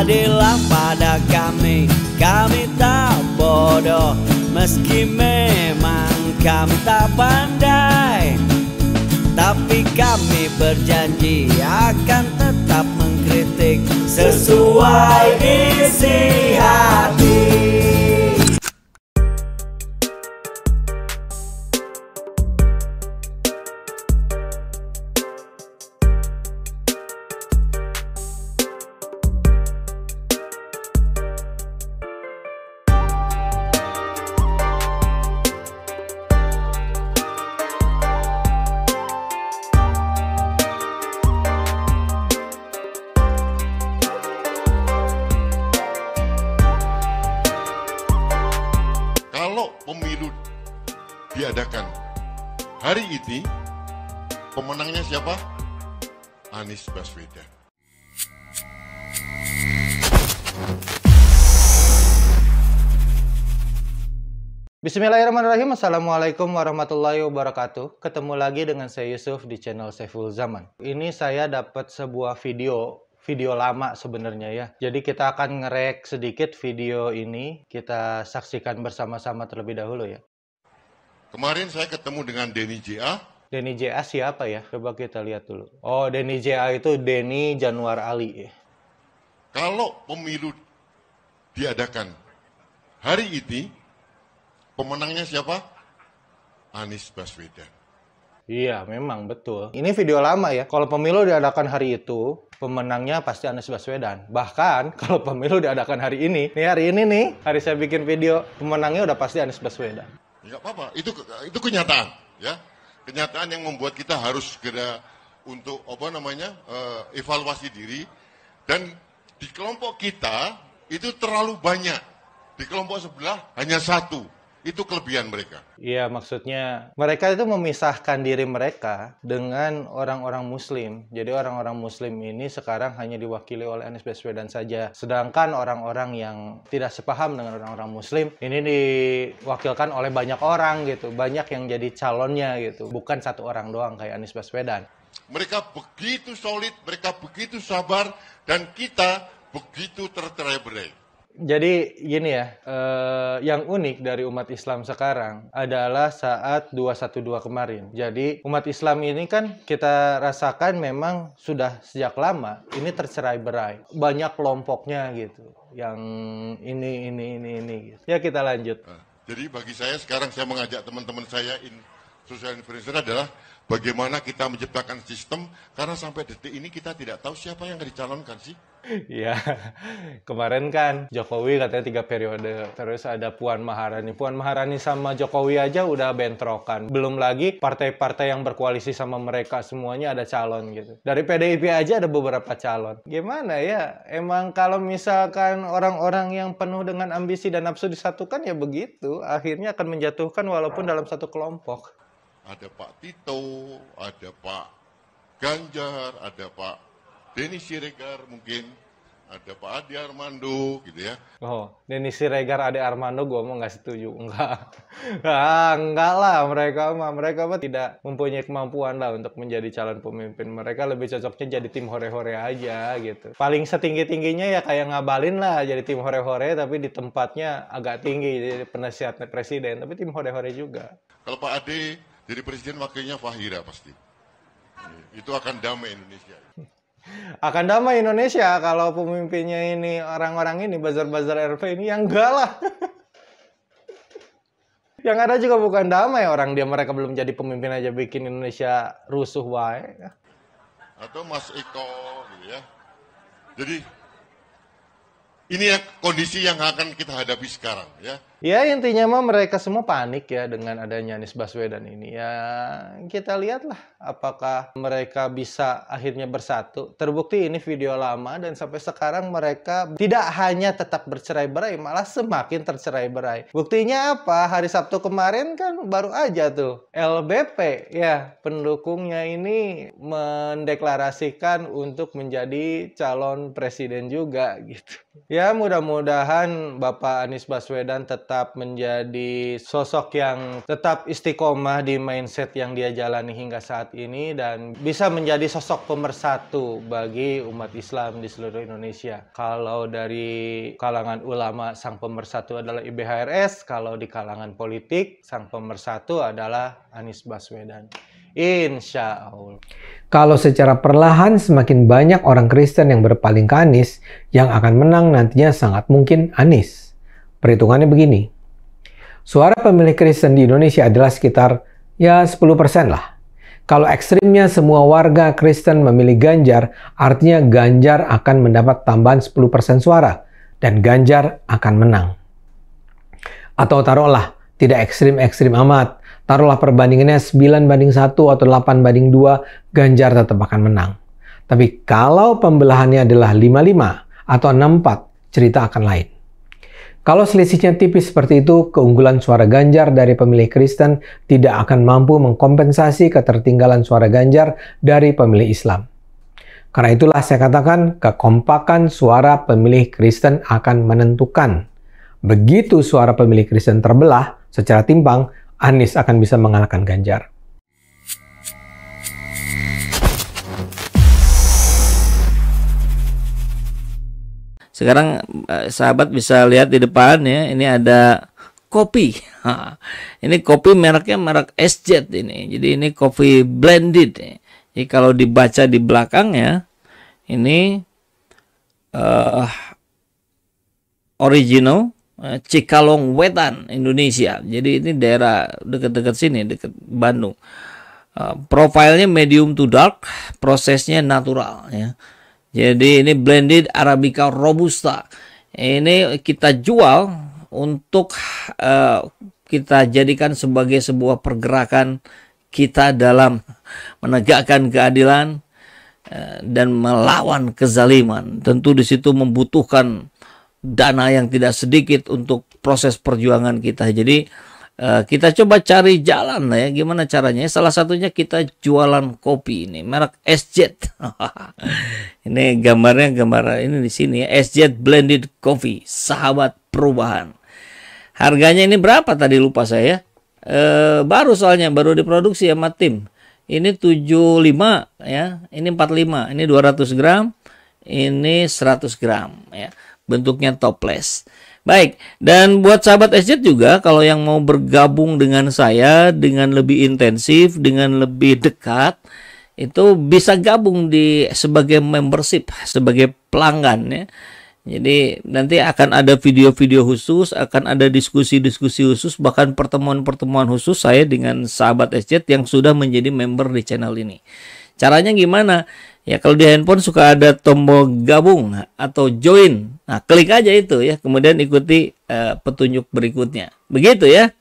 adalah pada kami Kami tak bodoh Meski memang kami tak pandai Tapi kami berjanji Akan tetap mengkritik Sesuai isi hati diadakan. Hari ini pemenangnya siapa? Anies Baswedan. Bismillahirrahmanirrahim. Assalamualaikum warahmatullahi wabarakatuh. Ketemu lagi dengan saya Yusuf di channel Seful Zaman. Ini saya dapat sebuah video video lama sebenarnya ya. Jadi kita akan ngerek sedikit video ini. Kita saksikan bersama-sama terlebih dahulu ya. Kemarin saya ketemu dengan Denny JA. Denny JA siapa ya? Coba kita lihat dulu. Oh, Denny JA itu Denny Januar Ali. Kalau pemilu diadakan hari ini, pemenangnya siapa? Anies Baswedan. Iya, memang betul. Ini video lama ya. Kalau pemilu diadakan hari itu, pemenangnya pasti Anies Baswedan. Bahkan kalau pemilu diadakan hari ini, nih hari ini nih, hari saya bikin video, pemenangnya udah pasti Anies Baswedan nggak apa-apa, itu itu kenyataan, ya. Kenyataan yang membuat kita harus segera untuk apa namanya? Uh, evaluasi diri dan di kelompok kita itu terlalu banyak. Di kelompok sebelah hanya satu. Itu kelebihan mereka. Iya, maksudnya mereka itu memisahkan diri mereka dengan orang-orang muslim. Jadi orang-orang muslim ini sekarang hanya diwakili oleh Anies Baswedan saja. Sedangkan orang-orang yang tidak sepaham dengan orang-orang muslim ini diwakilkan oleh banyak orang gitu. Banyak yang jadi calonnya gitu. Bukan satu orang doang kayak Anies Baswedan. Mereka begitu solid, mereka begitu sabar, dan kita begitu tercerai-berai. Jadi gini ya, eh, yang unik dari umat Islam sekarang adalah saat 212 kemarin. Jadi umat Islam ini kan kita rasakan memang sudah sejak lama ini tercerai berai. Banyak kelompoknya gitu. Yang ini, ini, ini, ini. Gitu. Ya kita lanjut. Nah, jadi bagi saya sekarang saya mengajak teman-teman saya in social influencer adalah bagaimana kita menciptakan sistem karena sampai detik ini kita tidak tahu siapa yang dicalonkan sih. Iya, kemarin kan Jokowi katanya tiga periode, terus ada Puan Maharani. Puan Maharani sama Jokowi aja udah bentrokan. Belum lagi partai-partai yang berkoalisi sama mereka semuanya ada calon gitu. Dari PDIP aja ada beberapa calon. Gimana ya? Emang kalau misalkan orang-orang yang penuh dengan ambisi dan nafsu disatukan ya begitu, akhirnya akan menjatuhkan walaupun dalam satu kelompok. Ada Pak Tito, ada Pak Ganjar, ada Pak Denny Siregar mungkin ada Pak Adi Armando gitu ya. Oh, Denny Siregar, ada Armando gue mau nggak setuju. Enggak. ah, enggak lah mereka mah mereka mah tidak mempunyai kemampuan lah untuk menjadi calon pemimpin. Mereka lebih cocoknya jadi tim hore-hore aja gitu. Paling setinggi-tingginya ya kayak ngabalin lah jadi tim hore-hore tapi di tempatnya agak tinggi jadi penasihat presiden tapi tim hore-hore juga. Kalau Pak Adi jadi presiden wakilnya Fahira pasti. Itu akan damai Indonesia akan damai Indonesia kalau pemimpinnya ini orang-orang ini bazar-bazar RV ini yang enggak yang ada juga bukan damai orang dia mereka belum jadi pemimpin aja bikin Indonesia rusuh wae ya. atau Mas Eko gitu ya jadi ini ya kondisi yang akan kita hadapi sekarang ya. Ya intinya mah mereka semua panik ya dengan adanya Anies Baswedan ini. Ya kita lihatlah apakah mereka bisa akhirnya bersatu. Terbukti ini video lama dan sampai sekarang mereka tidak hanya tetap bercerai-berai malah semakin tercerai-berai. Buktinya apa? Hari Sabtu kemarin kan baru aja tuh LBP ya pendukungnya ini mendeklarasikan untuk menjadi calon presiden juga gitu. Ya mudah-mudahan Bapak Anies Baswedan tetap menjadi sosok yang tetap istiqomah di mindset yang dia jalani hingga saat ini dan bisa menjadi sosok pemersatu bagi umat Islam di seluruh Indonesia. Kalau dari kalangan ulama sang pemersatu adalah IBHRS, kalau di kalangan politik sang pemersatu adalah Anies Baswedan. Insya Allah. Kalau secara perlahan semakin banyak orang Kristen yang berpaling ke Anies, yang akan menang nantinya sangat mungkin Anies. Perhitungannya begini. Suara pemilih Kristen di Indonesia adalah sekitar ya 10% lah. Kalau ekstrimnya semua warga Kristen memilih Ganjar, artinya Ganjar akan mendapat tambahan 10% suara dan Ganjar akan menang. Atau taruhlah, tidak ekstrim-ekstrim amat, Taruhlah perbandingannya 9 banding 1 atau 8 banding 2, Ganjar tetap akan menang. Tapi kalau pembelahannya adalah 55 atau 64, cerita akan lain. Kalau selisihnya tipis seperti itu, keunggulan suara Ganjar dari pemilih Kristen tidak akan mampu mengkompensasi ketertinggalan suara Ganjar dari pemilih Islam. Karena itulah saya katakan kekompakan suara pemilih Kristen akan menentukan. Begitu suara pemilih Kristen terbelah secara timpang, Anies akan bisa mengalahkan Ganjar. Sekarang eh, sahabat bisa lihat di depan ya, ini ada kopi. ini kopi mereknya merek SJ ini. Jadi ini kopi blended. Jadi kalau dibaca di belakang ya, ini uh, original Eh, Cikalong Wetan Indonesia. Jadi ini daerah dekat-dekat sini, dekat Bandung. Uh, profilnya medium to dark, prosesnya natural ya. Jadi ini blended Arabica Robusta. Ini kita jual untuk uh, kita jadikan sebagai sebuah pergerakan kita dalam menegakkan keadilan uh, dan melawan kezaliman. Tentu di situ membutuhkan dana yang tidak sedikit untuk proses perjuangan kita. Jadi eh, kita coba cari jalan ya gimana caranya. Salah satunya kita jualan kopi ini merek SJ ini gambarnya gambar ini di sini ya. SJ Blended Coffee, sahabat perubahan. Harganya ini berapa tadi lupa saya. E, baru soalnya baru diproduksi ya tim. Ini 75 ya, ini 45, ini 200 gram, ini 100 gram ya bentuknya toples. Baik, dan buat sahabat sj juga kalau yang mau bergabung dengan saya dengan lebih intensif, dengan lebih dekat, itu bisa gabung di sebagai membership, sebagai pelanggan ya. Jadi nanti akan ada video-video khusus, akan ada diskusi-diskusi khusus, bahkan pertemuan-pertemuan khusus saya dengan sahabat sj yang sudah menjadi member di channel ini. Caranya gimana? Ya, kalau di handphone suka ada tombol gabung atau join. Nah, klik aja itu ya, kemudian ikuti uh, petunjuk berikutnya. Begitu ya.